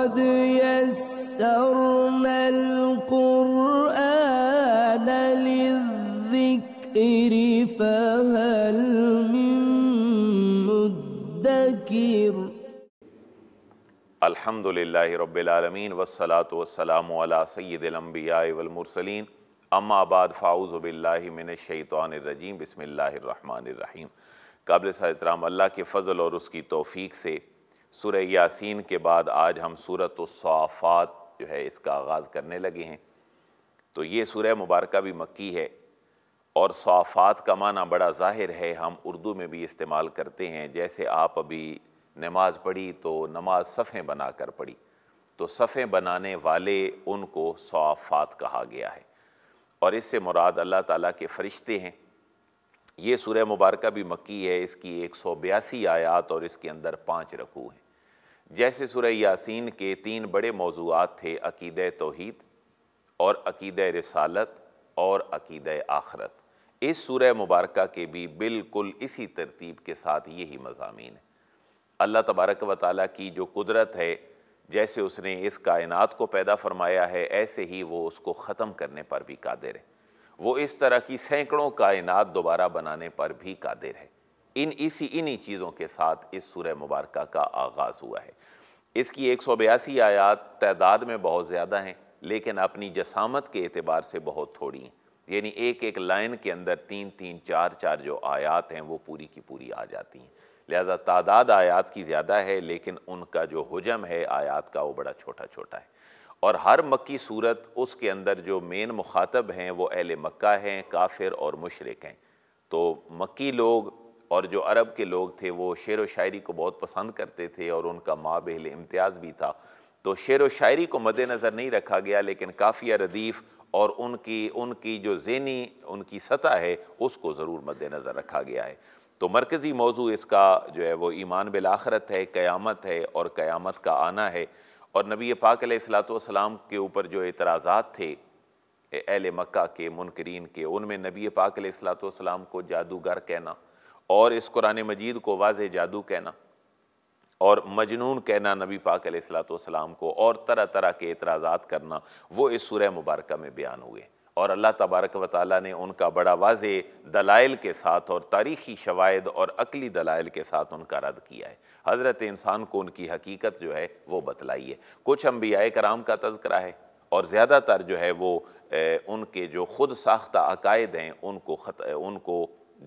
قد يسرنا القرآن للذكر فهل من مدكر الحمد لله رب العالمين والصلاة والسلام على سيد الأنبياء والمرسلين अम्मा आबाद फ़ाउज़ बिल्लामिनशैतरजीम बसमीम काबिल सतराम अल्लाह के फ़ज़ल और उसकी तोफ़ी से सूर यासीन के बाद आज हम सूरत साफ़ात जो है इसका आगाज़ करने लगे हैं तो ये सूर्य मुबारक भी मक्की है और साफ़ात का माना बड़ा ज़ाहिर है हम उर्दू में भी इस्तेमाल करते हैं जैसे आप अभी नमाज पढ़ी तो नमाज सफ़ें बना कर पढ़ी तो सफ़ें बनाने वाले उनको साफ़ात कहा गया है और इससे मुराद अल्लाह ताला के फ़रिश्ते हैं ये सूर्य मुबारक भी मक्की है इसकी एक सौ बयासी आयात और इसके अंदर पाँच रकू हैं जैसे सुरह यासीन के तीन बड़े मौजूद थे अकीद तोहद और अकीद रसालत और अकीद आखरत इस सूर मुबारक के भी बिल्कुल इसी तरतीब के साथ यही मजामी है अल्लाह तबारक व ताली की जो कुदरत है जैसे उसने इस कायनात को पैदा फरमाया है ऐसे ही वो उसको ख़त्म करने पर भी कादिर है वो इस तरह की सैकड़ों कायनात दोबारा बनाने पर भी कादिर है इन इसी इन्हीं चीज़ों के साथ इस सूर्य मुबारक का आगाज़ हुआ है इसकी एक सौ बयासी आयात तादाद में बहुत ज़्यादा हैं लेकिन अपनी जसामत के अतबार से बहुत थोड़ी हैं यानी एक एक लाइन के अंदर तीन तीन चार चार जो आयात हैं वो पूरी की पूरी आ जाती हैं लिहाजा तादाद आयात की ज़्यादा है लेकिन उनका जो हजम है आयात का वो बड़ा छोटा छोटा है और हर मक्की सूरत उसके अंदर जो मेन मुखातब हैं वो अहल मक् हैं काफिर और मशरक हैं तो मक्की लोग और जो अरब के लोग थे वो शेर व शायरी को बहुत पसंद करते थे और उनका माँ बहल इम्तियाज़ भी था तो शेर व शायरी को मद्नज़र नहीं रखा गया लेकिन काफ़िया रदीफ़ और उनकी उनकी जो जहनी उनकी सतह है उसको ज़रूर मद्नज़र रखा गया है तो मरकज़ी मौजू इसका जो है वो ईमान बिलाखरत है क़यामत है और क़यामत का आना है और नबी पाक सलाम के ऊपर जो एतराज़ा थे अहल मक् के मुनकरीन के उनमें नबी पाक सलाम को जादूगर कहना और इस कुरान मजीद को वाज जादू कहना और मजनून कहना नबी पाक सलाम को और तरह तरह के एतराज़ात करना वो इस सूर्य मुबारक में बयान हुए और अल्लाह तबारक व ताली ने उनका बड़ा वाज दलाइल के साथ और तारीखी शवायद और अकली दलाइल के साथ उनका रद्द किया है हज़रत इंसान को उनकी हकीकत जो है वो बतलाई है कुछ अम्बिया कराम का तस्करा है और ज़्यादातर जो है वो ए, उनके जो खुद साख्ता अकायद हैं उनको खत उनको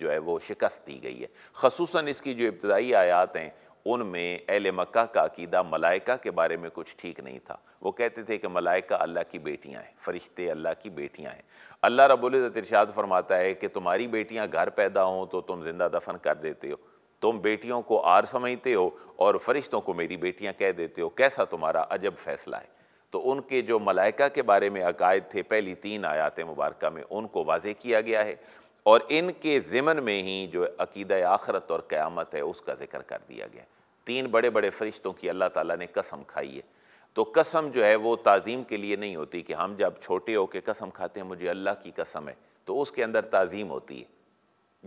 जो है वो शिकस्त दी गई है खसूस इसकी जो इब्तदाई आयात हैं उनमें अहल मक्का का अकीदा मलाइका के बारे में कुछ ठीक नहीं था वो कहते थे कि मलाइका अल्लाह की बेटियाँ हैं फरिश्ते अल्लाह की बेटियाँ हैं अल्लाह रबुल इरशाद फरमाता है कि तुम्हारी बेटियाँ घर पैदा हों तो तुम जिंदा दफन कर देते हो तुम बेटियों को आर समझते हो और फरिश्तों को मेरी बेटियाँ कह देते हो कैसा तुम्हारा अजब फैसला है तो उनके जो मलाइका के बारे में अकायद थे पहली तीन आयात मुबारक में उनको वाजे किया गया है और इनके ज़िमन में ही जो अकीद आखरत और क़्यामत है उसका ज़िक्र कर दिया गया तीन बड़े बड़े फ़रिश्तों की अल्लाह ताला ने कसम खाई है तो कसम जो है वो ताज़ीम के लिए नहीं होती कि हम जब छोटे होके कसम खाते हैं मुझे अल्लाह की कसम है तो उसके अंदर ताज़ीम होती है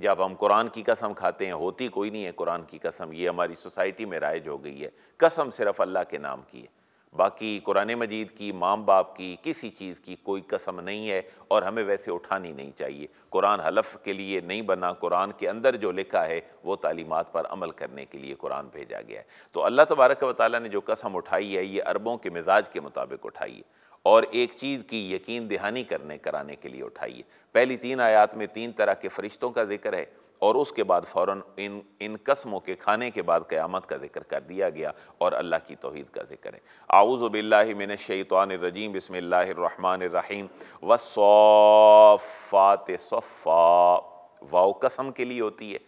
जब हम कुरान की कसम खाते हैं होती कोई नहीं है कुरान की कसम ये हमारी सोसाइटी में राइज हो गई है कसम सिर्फ अल्लाह के नाम की है बाकी कुरान मजीद की माम बाप की किसी चीज़ की कोई कसम नहीं है और हमें वैसे उठानी नहीं चाहिए कुरान हलफ के लिए नहीं बना कुरान के अंदर जो लिखा है वो तालीमत पर अमल करने के लिए कुरान भेजा गया है तो अल्लाह तबारक व ताली ने जो कसम उठाई है ये अरबों के मिजाज के मुताबिक उठाई है और एक चीज़ की यकीन दहानी करने कराने के लिए उठाइए पहली तीन आयात में तीन तरह के फरिश्तों का जिक्र है और उसके बाद फ़ौर इन इन कस्मों के खाने के बाद क़्यामत का जिक्र कर दिया गया और अल्लाह की तोहद का जिक्र है आऊज़बिल्लिमिन शैतवानरजीम बसमीम वफ़ात सफ़ा वाओ कसम के लिए होती है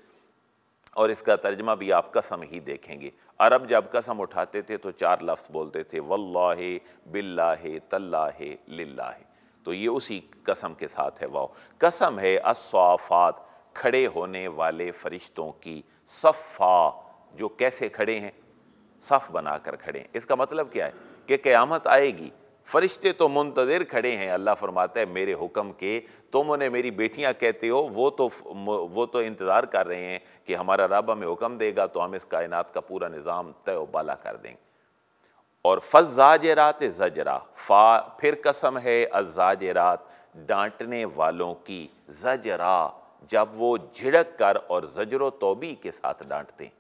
और इसका तर्जमा भी आप कसम ही देखेंगे अरब जब कसम उठाते थे तो चार लफ्ज़ बोलते थे वल्ला बिल्ला तल्ला लिल्ला तो ये उसी कसम के साथ है वाओ कसम है असफ़ात खड़े होने वाले फरिश्तों की सफ़ा जो कैसे खड़े हैं सफ़ बनाकर खड़े हैं इसका मतलब क्या है कि क़यामत आएगी फरिश्ते तो मुंतज़र खड़े हैं अल्लाह फरमाता है मेरे हुक्म के तुम उन्हें मेरी बेटियां कहते हो वो तो वो तो इंतज़ार कर रहे हैं कि हमारा रब हमें हुक्म देगा तो हम इस कायनात का पूरा निज़ाम तय बाला कर देंगे और फजाजरात जजरा फा फिर कसम है अजाजरात डांटने वालों की जजरा जब वो झिड़क कर और जजर तोबी के साथ डांटते हैं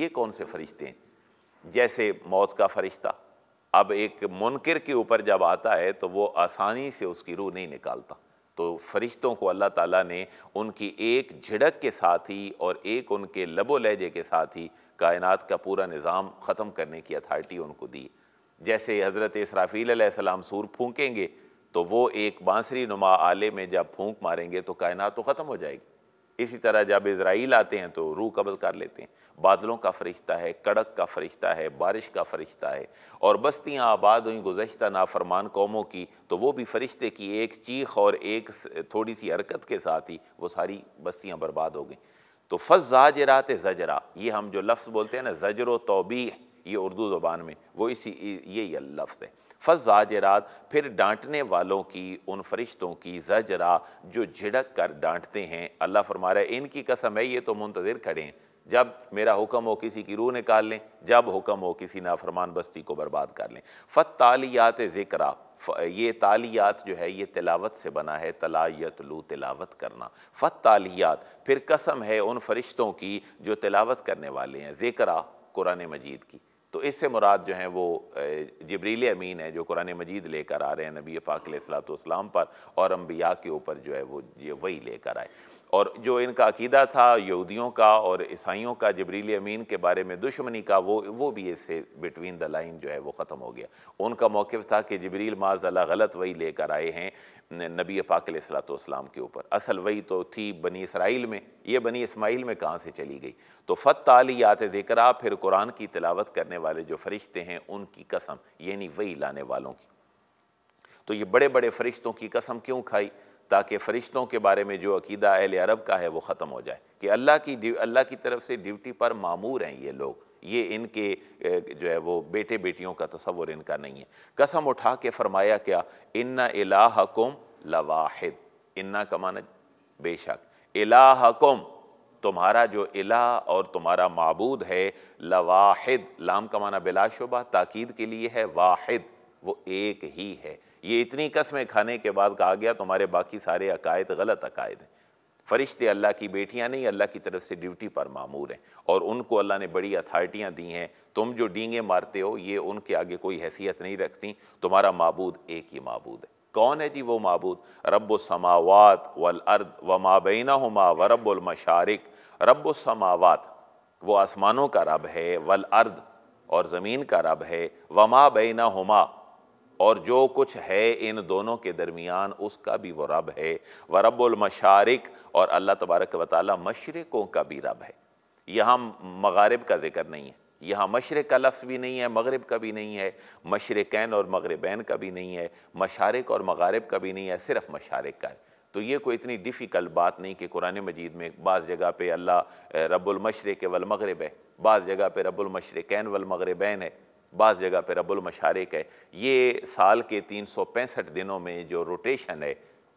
ये कौन से फरिश्ते हैं जैसे मौत का फरिश्ता अब एक मुनकर के ऊपर जब आता है तो वो आसानी से उसकी रूह नहीं निकालता तो फरिश्तों को अल्लाह ताला ने उनकी एक झिड़क के साथ ही और एक उनके लबो लहजे के साथ ही कायनात का पूरा निज़ाम ख़त्म करने की अथॉरिटी उनको दी जैसे हज़रत इसराफ़ील सूर फूकेंगे तो वो एक बांसरी नुमा आले में जब फूंक मारेंगे तो कायनात तो ख़त्म हो जाएगी इसी तरह जब इसराइल आते हैं तो रूह कबल कर लेते हैं बादलों का फरिश्ता है कड़क का फरिश्ता है बारिश का फरिश्ता है और बस्तियाँ आबाद हुई गुजशत नाफरमान कौमों की तो वो भी फरिश्ते की एक चीख और एक थोड़ी सी हरकत के साथ ही वो सारी बस्तियाँ बर्बाद हो गई तो फजाजरात जजरा ये हम जो लफ्ज़ बोलते हैं ना जजर तोबी ये उर्दू ज़बान में वो इसी यही लफ्ज़ है फजाजरात फिर डांटने वालों की उन फरिश्तों की जजरा जो झिड़क कर डांटते हैं अल्लाह फरमा रहा है इनकी कसम है ये तो मुंतज़र खड़े हैं जब मेरा हुक्म हो किसी की रूह निकाल लें जब हुक्म हो किसी नाफरमान बस्ती को बर्बाद कर लें फ़त तालियात ज़िक्रा ये तालियात जो है ये तिलावत से बना है तलायत लू तिलावत करना फ़त तालियात फिर कसम है उन फरिश्तों की जो तिलावत करने वाले हैं ज़िक्रा कुरान मजीद की तो इससे मुराद जो है वो जबरील अमीन है जो कुरान मजीद लेकर आ रहे हैं नबी पाक पर और अम्बिया के ऊपर जो है वो ये वही लेकर आए और जो इनका अकीदा था यहूदियों का और ईसाइयों का जबरीली अमीन के बारे में दुश्मनी का वो वो भी इससे बिटवीन द लाइन जो है वो ख़त्म हो गया उनका मौक़ था कि जबरील माजला गलत वही लेकर आए हैं नबी पाक के ऊपर असल वही तो थी बनी इसराइल में ये बनी इसमाइल में कहाँ से चली गई तो फत फ़तालियात ज़िक्रा फिर कुरान की तिलावत करने वाले जो फरिश्ते हैं उनकी कसम यानी वही लाने वालों की तो ये बड़े बड़े फरिश्तों की कसम क्यों खाई ताकि फ़रिश्तों के बारे में जो अकीदा अहल अरब का है वो ख़त्म हो जाए कि अल्लाह की अल्लाह की तरफ से ड्यूटी पर मामूर हैं ये लोग ये इनके जो है वो बेटे बेटियों का तस्वर इनका नहीं है कसम उठा के फरमाया क्या इन्ना इलाहकुम लवाहिद इन्ना का बेशक इलाहकुम तुम्हारा जो इला और तुम्हारा मबूद है लवाहिद लाम का माना बिलाशुबा ताकीद के लिए है वाहिद वो एक ही है ये इतनी कसमें खाने के बाद कहा गया तुम्हारे बाकी सारे अकायद गलत अकायद हैं फरिश्ते अल्लाह की बेटियां नहीं अल्लाह की तरफ से ड्यूटी पर मामूर हैं और उनको अल्लाह ने बड़ी अथॉरिटियाँ दी हैं तुम जो डींगे मारते हो ये उनके आगे कोई हैसियत नहीं रखती तुम्हारा मबूद एक ही मबूद है कौन है जी वो मबूद रब समावत वल अर्द व माबैना हमा व रबारक रब समावत वो आसमानों का रब है वल अर्द और ज़मीन का रब है व माबैना हमा और जो कुछ है इन दोनों के दरमियान उसका भी वो रब है व रबारक और अल्लाह तबारक व मशरक़ों का भी रब है यहाँ मगारब का जिक्र नहीं है यहाँ मशरक़ का लफ्ज़ भी नहीं है मगरब का भी नहीं है मशरक़ैन और मगरबैन का भी नहीं है मशारक और मगारब का भी नहीं है सिर्फ मशारक का है तो ये कोई इतनी डिफ़िकल्ट बात नहीं कि कुरान मजीद में बाज़ जगह पर अल्लाह रबुलमशरक वलमगरब है बाज़ जगह पर रबुलमशरक़ैन वलमगरबैन है बाज़ जगह पर रबुल मशारक है ये साल के तीन सौ पैंसठ दिनों में जो रोटेशन है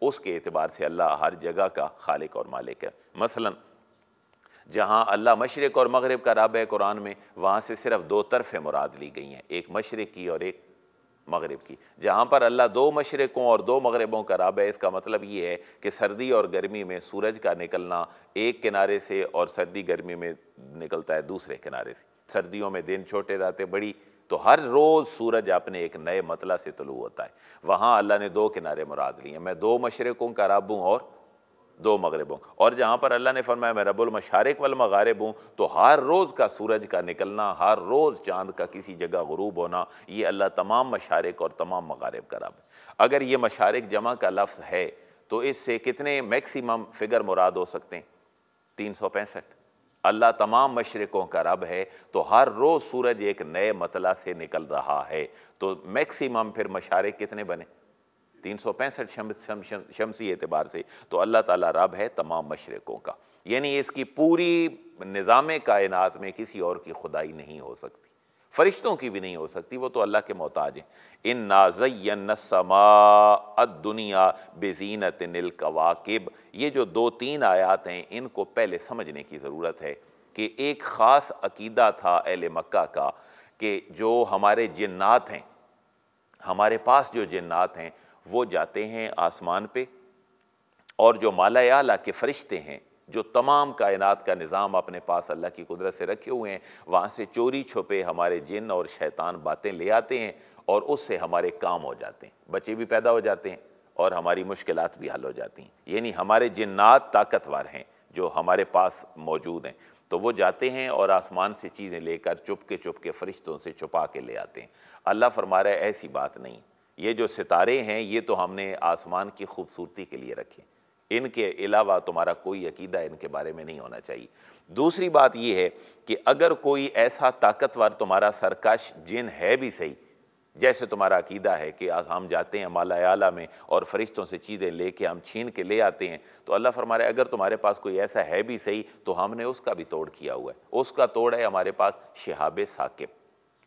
उसके अतबार से अल्लाह हर जगह का खालिक और मालिक है मसला जहाँ अल्लाह मशरक़ और मगरब का रब है कुरान में वहाँ से सिर्फ दो तरफ़े मुराद ली गई हैं एक मशरक़ की और एक मगरब की जहाँ पर अल्लाह दो मशरक़ों और दो मगरबों का रब है इसका मतलब ये है कि सर्दी और गर्मी में सूरज का निकलना एक किनारे से और सर्दी गर्मी में निकलता है दूसरे किनारे से सर्दियों में दिन छोटे रातें बड़ी तो हर रोज़ सूरज अपने एक नए मतला से तलु होता है वहाँ अल्लाह ने दो किनारे मुराद लिए मैं दो मशरक़ों का रब हूं और दो मगरब और जहाँ पर अल्लाह ने फरमाया मैं रबुल मशारक वाल मगारब हूँ तो हर रोज़ का सूरज का निकलना हर रोज़ चांद का किसी जगह गरूब होना ये अल्लाह तमाम मशारक और तमाम मगारब का रब अगर ये मशारक जमा का लफ्ज़ है तो इससे कितने मैक्सिमम फिगर मुराद हो सकते हैं तीन सौ पैंसठ अल्लाह तमाम मशरक़ों का रब है तो हर रोज़ सूरज एक नए मतला से निकल रहा है तो मैक्सिमम फिर मशारे कितने बने तीन सौ पैंसठ शमसी एतबार से तो अल्लाह ताला रब है तमाम मशरक़ों का यानी इसकी पूरी निज़ाम कायनात में किसी और की खुदाई नहीं हो सकती फरिश्तों की भी नहीं हो सकती वो तो अल्लाह के मोहताज हैं इन नाजयसमा दुनिया बेजीनत निल कवाकिब ये जो दो तीन आयात हैं इनको पहले समझने की ज़रूरत है कि एक ख़ास अकीदा था अहल मक्का का कि जो हमारे जन्ात हैं हमारे पास जो जन्ात हैं वो जाते हैं आसमान पे और जो माला आला के फ़रिश्ते हैं जो तमाम कायनात का निज़ाम अपने पास अल्लाह की कुदरत से रखे हुए हैं वहाँ से चोरी छुपे हमारे जिन और शैतान बातें ले आते हैं और उससे हमारे काम हो जाते हैं बच्चे भी पैदा हो जाते हैं और हमारी मुश्किल भी हल हो जाती हैं यानी हमारे जिन्नात ताकतवर हैं जो हमारे पास मौजूद हैं तो वो जाते हैं और आसमान से चीज़ें लेकर चुप के चुप के फरिश्तों से छुपा के ले आते हैं अल्लाह फरमा रहा है ऐसी बात नहीं ये जो सितारे हैं ये तो हमने आसमान की खूबसूरती के लिए रखे इनके अलावा तुम्हारा कोई अकीदा इनके बारे में नहीं होना चाहिए दूसरी बात यह है कि अगर कोई ऐसा ताकतवर तुम्हारा सरकश जिन है भी सही जैसे तुम्हारा अकीदा है कि आज हम जाते हैं माला आला में और फरिश्तों से चीज़ें ले हम छीन के ले आते हैं तो अल्लाह फरमाए अगर तुम्हारे पास कोई ऐसा है भी सही तो हमने उसका भी तोड़ किया हुआ है उसका तोड़ है हमारे पास शहाब साकिब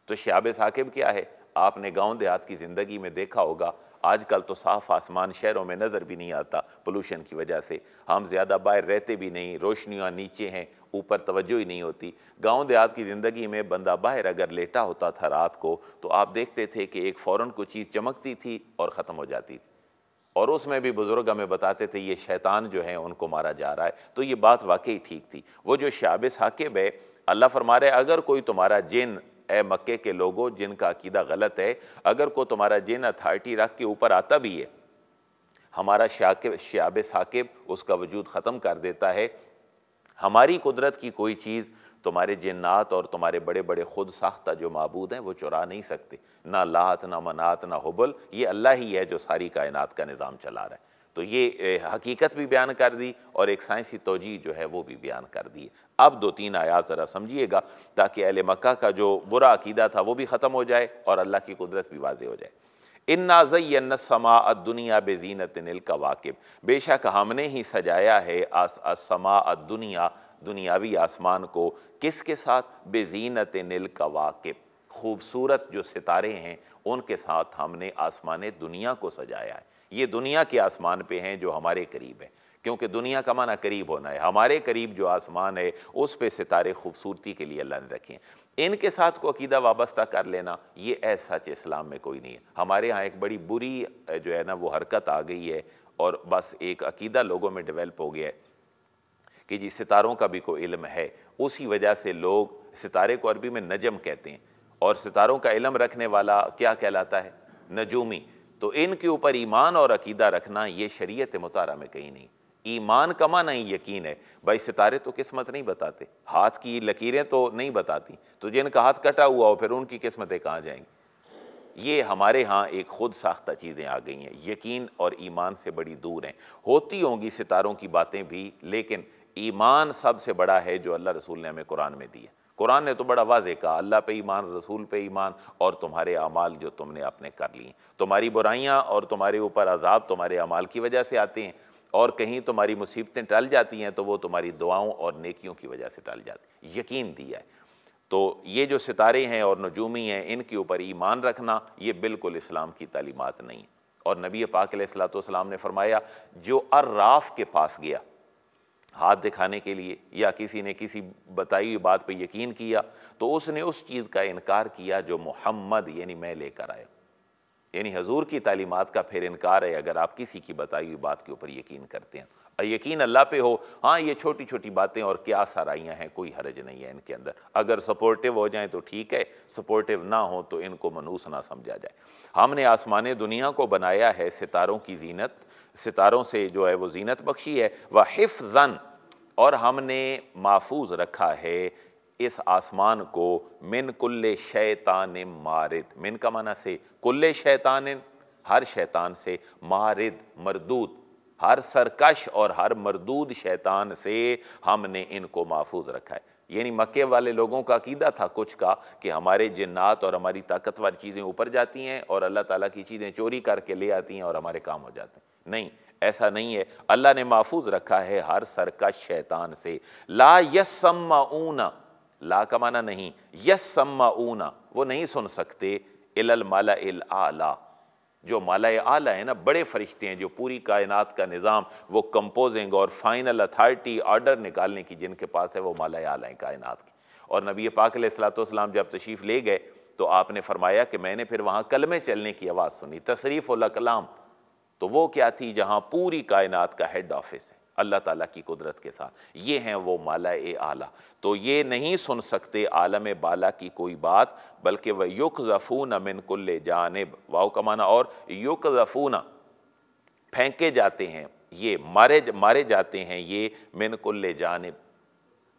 तो शहाब साकिब क्या है आपने गाँव देहात की ज़िंदगी में देखा होगा आजकल तो साफ आसमान शहरों में नज़र भी नहीं आता पोलूशन की वजह से हम ज़्यादा बाहर रहते भी नहीं रोशनियाँ नीचे हैं ऊपर तवज्जो ही नहीं होती गांव देहात की ज़िंदगी में बंदा बाहर अगर लेटा होता था रात को तो आप देखते थे कि एक फ़ौरन कोई चीज़ चमकती थी और ख़त्म हो जाती थी और उसमें भी बुज़ुर्ग हमें बताते थे ये शैतान जो है उनको मारा जा रहा है तो ये बात वाकई ठीक थी वो जो शाब साकेब है अल्लाह फरमा रहे अगर कोई तुम्हारा जिन ए मक्के के लोगों जिनका अकीदा गलत है अगर को तुम्हारा जिन अथॉरिटी रख के ऊपर आता भी है हमारा शाकिब शाब साकिब उसका वजूद ख़त्म कर देता है हमारी कुदरत की कोई चीज़ तुम्हारे जिन्नात और तुम्हारे बड़े बड़े खुद साख्ता जो मबूद हैं वो चुरा नहीं सकते ना लात ना मनात ना हुबल ये अल्लाह ही है जो सारी कायनात का निज़ाम चला रहा है तो ये हकीकत भी बयान कर दी और एक साइंसी तोजी जो है वो भी बयान कर दी अब दो तीन आयात ज़रा समझिएगा ताकि अहल मक्का का जो बुरा अकीदा था वो भी ख़त्म हो जाए और अल्लाह की कुदरत भी वाजे हो जाए इन नाजयन समा दुनिया बेजीनत निल वाकब बेशक हमने ही सजाया है आस असमा दुनिया दुनियावी आसमान को किसके साथ बेजीनत निल वाकब खूबसूरत जो सितारे हैं उनके साथ हमने आसमान दुनिया को सजाया है ये दुनिया के आसमान पे हैं जो हमारे करीब हैं क्योंकि दुनिया का माना करीब होना है हमारे करीब जो आसमान है उस पर सितारे खूबसूरती के लिए अल्लाह ने रखे हैं इनके साथ को अकीदा वाबस्ता कर लेना ये ऐसा सच इस्लाम में कोई नहीं है हमारे यहाँ एक बड़ी बुरी जो है ना वो हरकत आ गई है और बस एक अकीदा लोगों में डिवेल्प हो गया है कि जी सितारों का भी कोई इल्म है उसी वजह से लोग सितारे को अरबी में नजम कहते हैं और सितारों का इलम रखने वाला क्या कहलाता है नजूमी तो इनके ऊपर ईमान और अकीदा रखना ये शरीयत मुतारा में कहीं नहीं ईमान का माना ही यकीन है भाई सितारे तो किस्मत नहीं बताते हाथ की लकीरें तो नहीं बताती तो जिनका हाथ कटा हुआ हो फिर उनकी किस्मतें कहाँ जाएंगी ये हमारे यहाँ एक खुद साख्ता चीज़ें आ गई हैं यकीन और ईमान से बड़ी दूर हैं होती होंगी सितारों की बातें भी लेकिन ईमान सबसे बड़ा है जो अल्लाह रसूल ने हमें कुरान में दिया कुरान ने तो बड़ा वाजे कहा अल्लाह पे ईमान रसूल पे ईमान और तुम्हारे अमाल जो तुमने अपने कर लिए तुम्हारी बुराइयाँ और तुम्हारे ऊपर अजाब तुम्हारे अमाल की वजह से आते हैं और कहीं तुम्हारी मुसीबतें टल जाती हैं तो वो तुम्हारी दुआओं और नेकियों की वजह से टल जाती यकीन दिया है तो ये जो सितारे हैं और नजूमी हैं इनके ऊपर ईमान रखना ये बिल्कुल इस्लाम की तालीमत नहीं है और नबी पाक सलाम ने फरमाया जो अर्राफ के पास गया हाथ दिखाने के लिए या किसी ने किसी बताई हुई बात पर यकीन किया तो उसने उस चीज़ का इनकार किया जो मोहम्मद यानी मैं लेकर आया यानी हजूर की तालीमत का फिर इनकार है अगर आप किसी की बताई हुई बात के ऊपर यकीन करते हैं यकीन अल्लाह पे हो हाँ ये छोटी छोटी बातें और क्या साराइयाँ हैं कोई हरज नहीं है इनके अंदर अगर सपोर्टिव हो जाए तो ठीक है सपोर्टिव ना हो तो इनको मनूस ना समझा जाए हमने आसमान दुनिया को बनाया है सितारों की जीनत सितारों से जो है वो जीनत बख्शी है वह जन और हमने महफूज रखा है इस आसमान को मिन कुल्ले शैतान मारिद मिन का माना से कुल्ले शैतान हर शैतान से मारिद मरदूद हर सरकश और हर मरदूद शैतान से हमने इनको महफूज रखा है यानी मक्के वाले लोगों का अकीदा था कुछ का कि हमारे जन्नात और हमारी ताकतवर चीज़ें ऊपर जाती हैं और अल्लाह ताला की चीज़ें चोरी करके ले आती हैं और हमारे काम हो जाते हैं नहीं ऐसा नहीं है अल्लाह ने महफूज रखा है हर सरकश शैतान से ला यसम्मा ला का माना नहीं यस ऊना वो नहीं सुन सकते इलल माला इल आला जो माला आला है ना बड़े फरिश्ते हैं जो पूरी कायनात का निज़ाम वो कंपोजिंग और फाइनल अथॉरिटी ऑर्डर निकालने की जिनके पास है वो माला आला है कायनात की और नबी पाक जब तशीफ ले गए तो आपने फरमाया कि मैंने फिर वहाँ कलमे चलने की आवाज़ सुनी तशरीफ़ कलाम तो वो क्या थी जहाँ पूरी कायनात का हेड ऑफिस है अल्लाह ताला की कुदरत के साथ ये हैं वो माला ए आला तो ये नहीं सुन सकते आलम बाला की कोई बात बल्कि वह युक जफ़ून मिन कुल्ल जानब वाओ का माना और युक जफ़ूना फेंके जाते हैं ये मारे मारे जाते हैं ये मिन कुल्ल जानब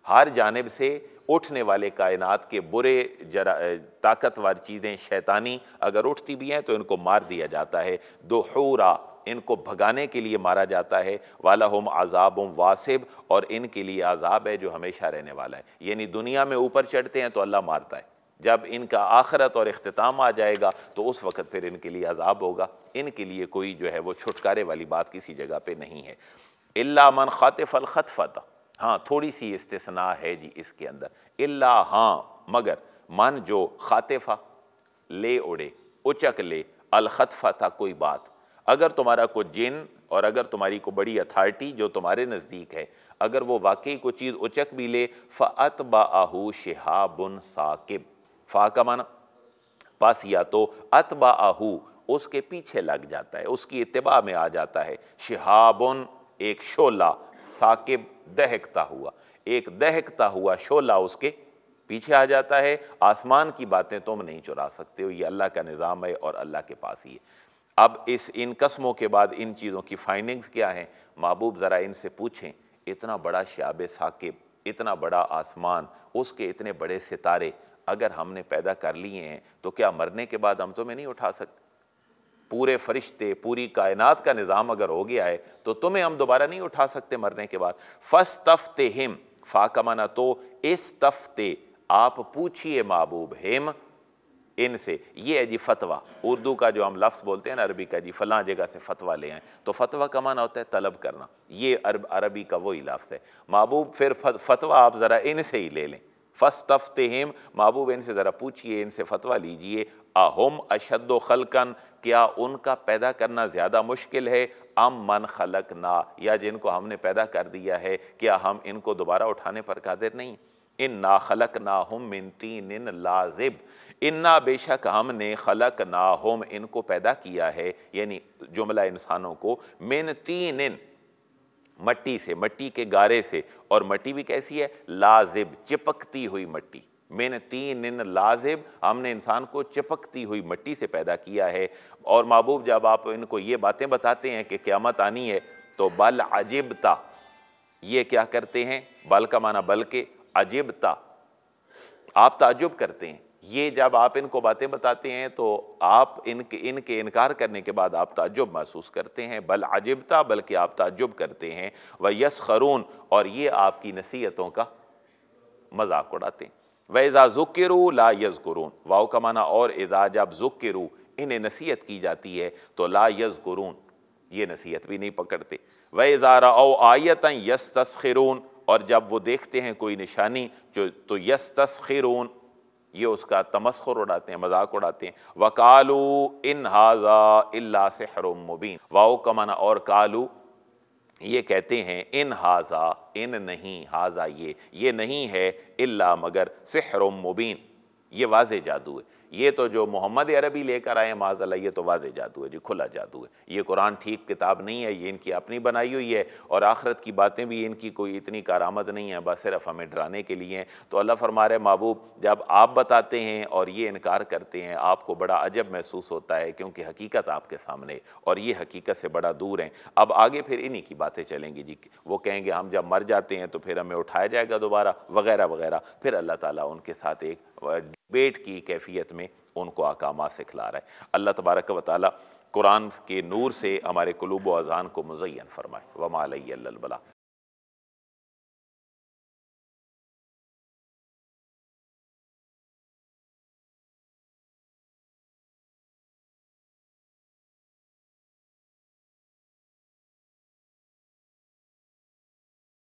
हर जानब से उठने वाले कायनात के बुरे जरा ताकतवर चीज़ें शैतानी अगर उठती भी हैं तो इनको मार दिया जाता है हूरा इनको भगाने के लिए मारा जाता है वाला हम आज़ाब वासिब और इनके लिए आज़ाब है जो हमेशा रहने वाला है यानी दुनिया में ऊपर चढ़ते हैं तो अल्लाह मारता है जब इनका आखरत और अख्ताम आ जाएगा तो उस वक़्त फिर इनके लिए अजाब होगा इनके लिए कोई जो है वो छुटकारे वाली बात किसी जगह पर नहीं है अल्ला मन ख़ातफ़ अलख़त फ़तः हाँ थोड़ी सी इस्तना है जी इसके अंदर इला हाँ मगर मन जो खातिफा ले उड़े उचक ले अलखतफ़ा था कोई बात अगर तुम्हारा को जिन और अगर तुम्हारी को बड़ी अथॉरिटी जो तुम्हारे नज़दीक है अगर वो वाकई कोई चीज़ उचक भी ले फ़त बाहू शहाबुन साकिब फ़ा का माना पास या तो अत आहू उसके पीछे लग जाता है उसकी इतबा में आ जाता है शहाबुन एक शोला साकिब दहकता हुआ एक दहकता हुआ शोला उसके पीछे आ जाता है आसमान की बातें तुम नहीं चुरा सकते हो ये अल्लाह का निज़ाम है और अल्लाह के पास ही है अब इस इन कस्मों के बाद इन चीज़ों की फाइंडिंग्स क्या हैं महबूब ज़रा इनसे पूछें इतना बड़ा शाब साकिब इतना बड़ा आसमान उसके इतने बड़े सितारे अगर हमने पैदा कर लिए हैं तो क्या मरने के बाद हम तो मैं नहीं उठा सकते पूरे फरिश्ते पूरी कायनात का निज़ाम अगर हो गया है तो तुम्हें हम दोबारा नहीं उठा सकते मरने के बाद फस तफ्ते हिम फाका माना तो इस तफ्ते आप पूछिए महबूब हिम इन से ये है जी फतवा उर्दू का जो हम लफ्स बोलते हैं ना अरबी का जी फला जगह से फतवा ले आए तो फतवा का माना होता है तलब करना ये अरब अरबी का वही लफ्स है महबूब फिर फतवा आप ज़रा इन से ही ले लें फ़स्त तफ्त हिम महबूब इनसे ज़रा पूछिए इनसे फतवा लीजिए अहम अशद खलकन क्या उनका पैदा करना ज़्यादा मुश्किल है अम मन खलक ना या जिनको हमने पैदा कर दिया है क्या हम इनको दोबारा उठाने पर कादिर नहीं इन ना खलक ना हम मिनती इन लाजिब इन्ना बेशक हमने खलक ना होम इनको पैदा किया है यानी जुमला इंसानों को मिन तीन इन मट्टी से मट्टी के गारे से और मट्टी भी कैसी है लाजिब चिपकती हुई मट्टी मेन तीन इन लाजिब हमने इंसान को चिपकती हुई मट्टी से पैदा किया है और महबूब जब आप इनको ये बातें बताते हैं कि क्यामत आनी है तो बल अजिबता ये क्या करते हैं बल का माना बल के अजिबता आप ताजुब करते हैं ये जब आप इनको बातें बताते हैं तो आप इनके इनके इनकार करने के बाद आप ताजुब महसूस करते हैं बल अजिबता बल्कि आप ताजुब करते हैं व यस खरून और ये आपकी नसीहतों का मजाक उड़ाते हैं वज़ा ज़ुकरू ला यस गुरून वाओ का माना और एज़ा जब रू इन्हें नसीहत की जाती है तो ला यस गुरून ये नसीहत भी नहीं पकड़ते वज़ा रो आयत यस तस्खरून और जब वो देखते हैं कोई निशानी जो तो यस तस्खरून ये उसका तमस्खर उड़ाते हैं मजाक उड़ाते हैं वकालू इन हाजा अल्ला से हरुम मुबीन वाओ का और कालू ये कहते हैं इन हाजा इन नहीं हाजा ये ये नहीं है इल्ला मगर सहरम मुबीन ये वाज जादू है ये तो जो मोहम्मद अरबी लेकर आए माजल्ला ये तो वाज जादू है जी खुला जादू है ये कुरान ठीक किताब नहीं है ये इनकी अपनी बनाई हुई है और आखरत की बातें भी इनकी कोई इतनी कारामद नहीं है बस सिर्फ हमें डराने के लिए तो अल्लाह फरमा रहे महबूब जब आप बताते हैं और ये इनकार करते हैं आपको बड़ा अजब महसूस होता है क्योंकि हकीकत आपके सामने और ये हकीकत से बड़ा दूर हैं अब आगे फिर इन्हीं की बातें चलेंगी जी वो कहेंगे हम जब मर जाते हैं तो फिर हमें उठाया जाएगा दोबारा वगैरह वगैरह फिर अल्लाह ताला उनके साथ एक पेट की कैफियत में उनको आकामा सिखला रहा है अल्लाह तबारक व ताली कुरान के नूर से हमारे कुलूब अज़ान को मुजैन फरमाए वमा अलबला